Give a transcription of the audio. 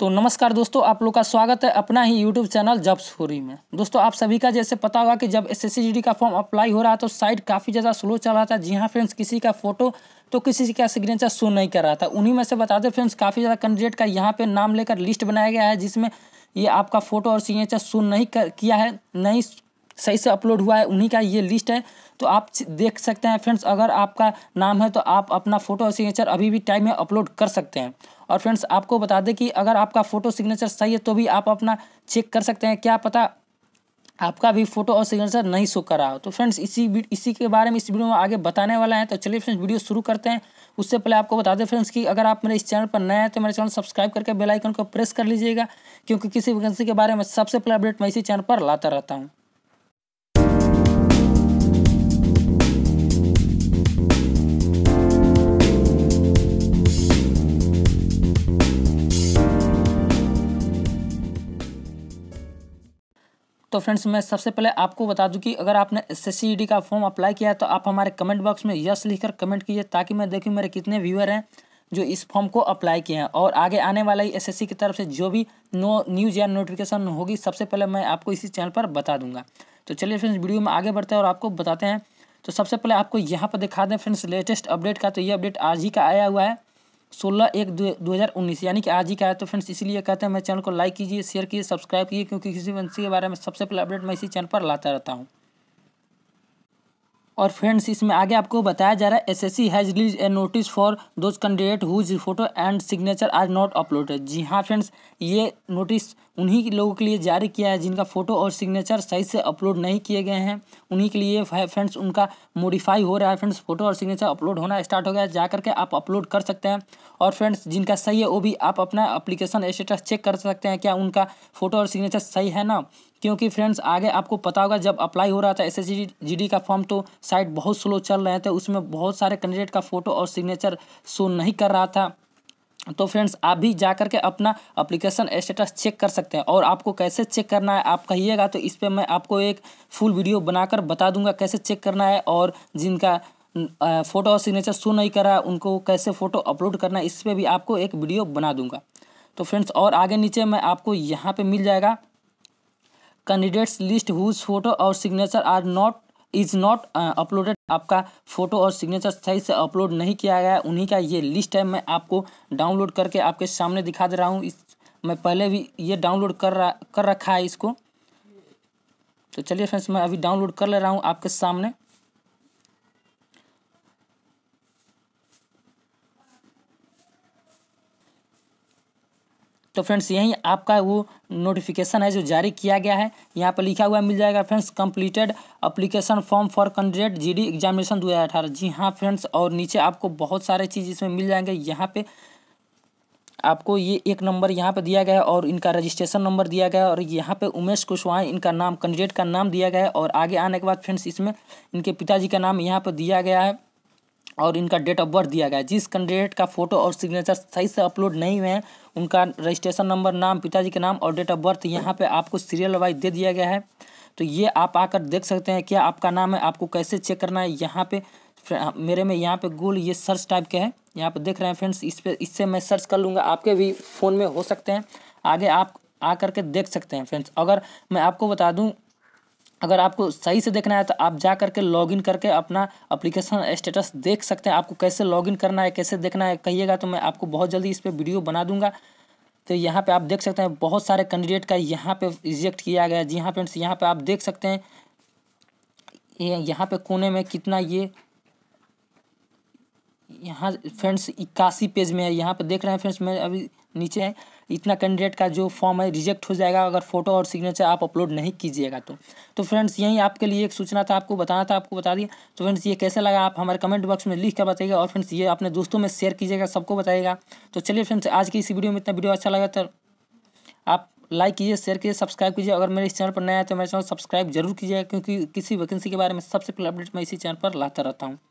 तो नमस्कार दोस्तों आप लोग का स्वागत है अपना ही यूट्यूब चैनल जब्स सूरी में दोस्तों आप सभी का जैसे पता होगा कि जब एस एस का फॉर्म अप्लाई हो रहा तो साइट काफ़ी ज़्यादा स्लो चल रहा था जी हाँ फ्रेंड्स किसी का फोटो तो किसी का सिग्नेचर शो नहीं कर रहा था उन्हीं में से बता दें फ्रेंड्स काफ़ी ज़्यादा कैंडिडेट का यहाँ पर नाम लेकर लिस्ट बनाया गया है जिसमें ये आपका फ़ोटो और सिग्नेचर शो नहीं कर किया है नहीं सही से अपलोड हुआ है उन्हीं का ये लिस्ट है तो आप देख सकते हैं फ्रेंड्स अगर आपका नाम है तो आप अपना फ़ोटो और सिग्नेचर अभी भी टाइम में अपलोड कर सकते हैं और फ्रेंड्स आपको बता दें कि अगर आपका फ़ोटो सिग्नेचर सही है तो भी आप अपना चेक कर सकते हैं क्या पता आपका भी फोटो और सिग्नेचर नहीं शो कर रहा हो तो फ्रेंड्स इसी इसी के बारे में इस वीडियो में आगे बताने वाला है तो चलिए फ्रेंड्स वीडियो शुरू करते हैं उससे पहले आपको बता दें फ्रेंड्स कि अगर आप मेरे इस चैनल पर नए हैं तो मेरे चैनल सब्सक्राइब करके बेल आइकन को प्रेस कर लीजिएगा क्योंकि किसी वैकेंसी के बारे में सबसे पहले अपडेट मैं इसी चैनल पर लाता रहता हूँ तो फ्रेंड्स मैं सबसे पहले आपको बता दूं कि अगर आपने एस e का फॉर्म अप्लाई किया है तो आप हमारे कमेंट बॉक्स में यस लिखकर कमेंट कीजिए ताकि मैं देखूँ मेरे कितने व्यूअर हैं जो इस फॉर्म को अप्लाई किए हैं और आगे आने वाला ही एस e की तरफ से जो भी नो न्यूज़ या नोटिफिकेशन होगी सबसे पहले मैं आपको इसी चैनल पर बता दूंगा तो चलिए फ्रेंड्स वीडियो में आगे बढ़ते हैं और आपको बताते हैं तो सबसे पहले आपको यहाँ पर दिखा दें फ्रेंड्स लेटेस्ट अपडेट का तो ये अपडेट आज ही का आया हुआ है सोलह एक दो हज़ार उन्नीस यानी कि आज ही का है तो फ्रेंड्स इसीलिए कहते हैं मेरे चैनल को लाइक कीजिए शेयर कीजिए सब्सक्राइब कीजिए क्योंकि किसी वंशी के बारे में सबसे पहले अपडेट मैं इसी चैनल पर लाता रहता हूँ और फ्रेंड्स इसमें आगे आपको बताया जा रहा है S S C has release a notice for those candidate whose photo and signature are not uploaded जी हाँ फ्रेंड्स ये नोटिस उन्हीं लोगों के लिए जारी किया है जिनका फ़ोटो और सिग्नेचर सही से अपलोड नहीं किए गए हैं उन्हीं के लिए फ्रेंड्स उनका मॉडिफाई हो रहा है फ्रेंड्स फ़ोटो और सिग्नेचर अपलोड होना स्टार्ट हो गया है जा करके आप अपलोड कर सकते हैं और फ्रेंड्स जिनका सही है वो भी आप अपना अप्लीकेशन स्टेटस चेक कर सकते हैं क्या उनका फ़ोटो और सिग्नेचर सही है ना क्योंकि फ्रेंड्स आगे आपको पता होगा जब अप्लाई हो रहा था एस एस का फॉर्म तो साइट बहुत स्लो चल रहे थे उसमें बहुत सारे कैंडिडेट का फ़ोटो और सिग्नेचर शो नहीं कर रहा था तो फ्रेंड्स आप भी जा करके अपना अप्लीकेशन स्टेटस चेक कर सकते हैं और आपको कैसे चेक करना है आप कहिएगा तो इस पर मैं आपको एक फुल वीडियो बनाकर बता दूंगा कैसे चेक करना है और जिनका फ़ोटो और सिग्नेचर शो नहीं करा उनको कैसे फ़ोटो अपलोड करना है इस पर भी आपको एक वीडियो बना दूंगा तो फ्रेंड्स और आगे नीचे मैं आपको यहाँ पर मिल जाएगा कैंडिडेट्स लिस्ट हुज फ़ोटो और signature are not is not uploaded आपका फोटो और सिग्नेचर सही से अपलोड नहीं किया गया उन्हीं का ये लिस्ट है मैं आपको डाउनलोड करके आपके सामने दिखा दे रहा हूँ इस मैं पहले भी ये डाउनलोड कर रहा कर रखा है इसको तो चलिए फ्रेंड्स मैं अभी डाउनलोड कर ले रहा हूँ आपके सामने तो फ्रेंड्स यही आपका वो नोटिफिकेशन है जो जारी किया गया है यहाँ पर लिखा हुआ मिल जाएगा friends completed application form for candidate GD examination 2018 जी हाँ फ्रेंड्स और नीचे आपको बहुत सारे चीज़ इसमें मिल जाएंगे यहाँ पे आपको ये एक नंबर यहाँ पर दिया गया है और इनका रजिस्ट्रेशन नंबर दिया गया है और यहाँ पे उमेश कुशवाहा इनका नाम कैंडिडेट का नाम दिया गया है और आगे आने के बाद फ्रेंड्स इसमें इनके पिताजी का नाम यहाँ पर दिया गया है और इनका डेट ऑफ बर्थ दिया गया है जिस कैंडिडेट का फोटो और सिग्नेचर सही से अपलोड नहीं हुए हैं उनका रजिस्ट्रेशन नंबर नाम पिताजी के नाम और डेट ऑफ बर्थ यहाँ पे आपको सीरियल वाइज दे दिया गया है तो ये आप आकर देख सकते हैं क्या आपका नाम है आपको कैसे चेक करना है यहाँ पे हाँ, मेरे में यहाँ पे गूगल ये सर्च टाइप के है यहाँ पर देख रहे हैं फ्रेंड्स इस पर इससे मैं सर्च कर लूँगा आपके भी फ़ोन में हो सकते हैं आगे आप आ करके देख सकते हैं फ्रेंड्स अगर मैं आपको बता दूँ अगर आपको सही से देखना है तो आप जा करके लॉगिन करके अपना अप्लीकेशन स्टेटस देख सकते हैं आपको कैसे लॉगिन करना है कैसे देखना है कहिएगा तो मैं आपको बहुत जल्दी इस पर वीडियो बना दूंगा तो यहाँ पे आप देख सकते हैं बहुत सारे कैंडिडेट का यहाँ पे रिजेक्ट किया गया जी हाँ फ्रेंड्स यहाँ पर आप देख सकते हैं यहाँ पर कोने में कितना ये यहाँ फ्रेंड्स इक्यासी पेज में है यहाँ पर देख रहे हैं फ्रेंड्स मैं अभी नीचे है इतना कैंडिडेट का जो फॉर्म है रिजेक्ट हो जाएगा अगर फोटो और सिग्नेचर आप अपलोड नहीं कीजिएगा तो तो फ्रेंड्स यही आपके लिए एक सूचना था आपको बताना था आपको बता दिया तो फ्रेंड्स ये कैसा लगा आप हमारे कमेंट बॉक्स में लिख कर बताइएगा और फ्रेंड्स ये अपने दोस्तों में शेयर कीजिएगा सबको बताइएगा तो चलिए फ्रेंड्स आज की इस वीडियो में इतना वीडियो अच्छा लगा तो आप लाइक कीजिए शेयर कीजिए सब्सक्राइब कीजिए अगर मेरे इस चैनल पर नया है तो मेरे चैनल सब्सक्राइब जरूर कीजिएगा क्योंकि किसी वैकेंसी के बारे में सबसे पहले अपडेट मैं इसी चैनल पर लाता रहता हूँ